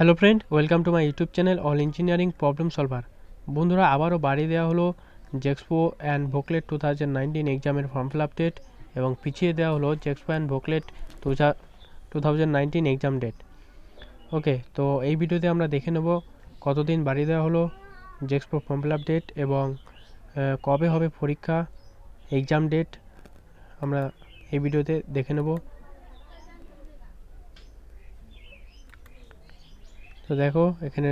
hello friend welcome to my YouTube channel all engineering problem solver বন্ধুরা আবারও বাড়িয়ে দেওয়া হলো JEXPO and VOCLET two thousand nineteen এক্সামের ফর্ম ফিল আপ ডেট এবং পিছিয়ে দেওয়া হলো JEXPO and VOCLET two two thousand nineteen exam date okay তো এই ভিডিওতে আমরা দেখে নেব কতদিন বাড়িয়ে দেওয়া হলো JEXPO form fill up date এবং কবে হবে পরীক্ষা এক্সাম ডেট আমরা এই ভিডিওতে দেখে নেব তো দেখো এখানে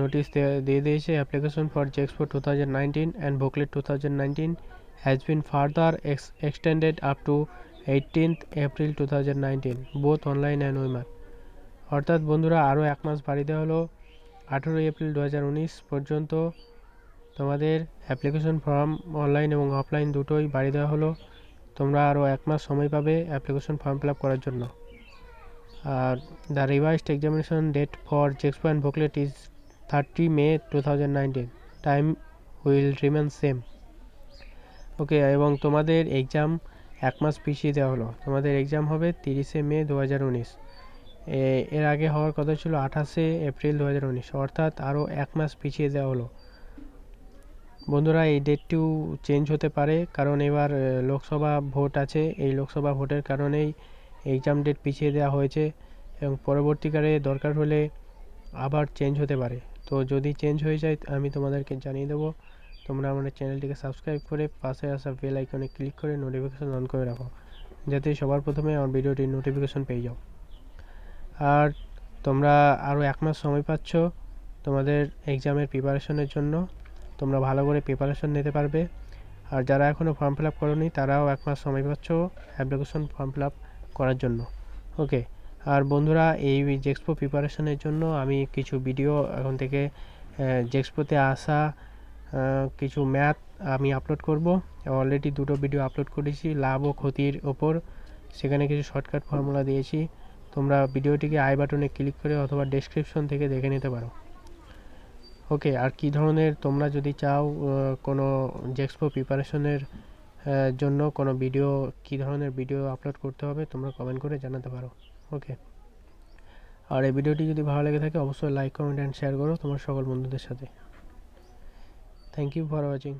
নোটিশ দিয়ে দিয়েছে application for JEXPO two thousand nineteen and VOCLET two thousand nineteen has been further extended up to eighteenth April two thousand nineteen both online and উইমার অর্থাৎ বন্ধুরা আরও এক মাস দেওয়া হলো আঠেরোই এপ্রিল দু পর্যন্ত তোমাদের অ্যাপ্লিকেশন ফর্ম অনলাইন এবং অফলাইন দুটোই বাড়ি দেওয়া হলো তোমরা আরও এক মাস সময় পাবে অ্যাপ্লিকেশন ফর্ম ফিল করার জন্য আর the revised examination date for JEXPO VOCLET is thirty May two thousand time will remain same okay এবং তোমাদের এক্সাম এক মাস পিছিয়ে দেওয়া হলো তোমাদের এক্সাম হবে তিরিশে মে দু হাজার উনিশ এর আগে হওয়ার কথা ছিল আঠাশে এপ্রিল দু হাজার উনিশ অর্থাৎ আরও এক মাস পিছিয়ে দেওয়া হলো বন্ধুরা এই ডেটটিও চেঞ্জ হতে পারে কারণ এবার লোকসভা ভোট আছে এই লোকসভা ভোটের কারণেই এক্সাম ডেট পিছিয়ে দেওয়া হয়েছে এবং পরবর্তীকালে দরকার হলে আবার চেঞ্জ হতে পারে তো যদি চেঞ্জ হয়ে যায় আমি তোমাদেরকে জানিয়ে দেবো তোমরা আমাদের চ্যানেলটিকে সাবস্ক্রাইব করে পাশে আসা বেল আইকনে ক্লিক করে নোটিফিকেশান অন করে রাখো যাতে সবার প্রথমে আমার ভিডিওটির নোটিফিকেশন পেয়ে যাও আর তোমরা আরও এক মাস সময় পাচ্ছ তোমাদের এক্সামের প্রিপারেশনের জন্য তোমরা ভালো করে প্রিপারেশন নিতে পারবে আর যারা এখনও ফর্ম ফিল আপ করোনি তারাও এক মাস সময় পাচ্ছ অ্যাপ্লিকেশন ফর্ম ফিল আপ করার জন্য ওকে আর বন্ধুরা এই জেক্সপো প্রিপারেশনের জন্য আমি কিছু ভিডিও এখন থেকে জেক্সপোতে আসা কিছু ম্যাথ আমি আপলোড করব অলরেডি দুটো ভিডিও আপলোড করেছি লাভ ও ক্ষতির ওপর সেখানে কিছু শর্টকাট ফর্মুলা দিয়েছি তোমরা ভিডিওটিকে আই বাটনে ক্লিক করে অথবা ডেসক্রিপশন থেকে দেখে নিতে পারো ওকে আর কি ধরনের তোমরা যদি চাও কোনো জেক্সপো প্রিপারেশনের জন্য কোনো ভিডিও কি ধরনের ভিডিও আপলোড করতে হবে তোমরা কমেন্ট করে জানাতে পারো ওকে আর এই ভিডিওটি যদি ভালো লেগে থাকে অবশ্যই লাইক কমেন্ট অ্যান্ড শেয়ার করো তোমার সকল বন্ধুদের সাথে থ্যাংক ইউ ফর ওয়াচিং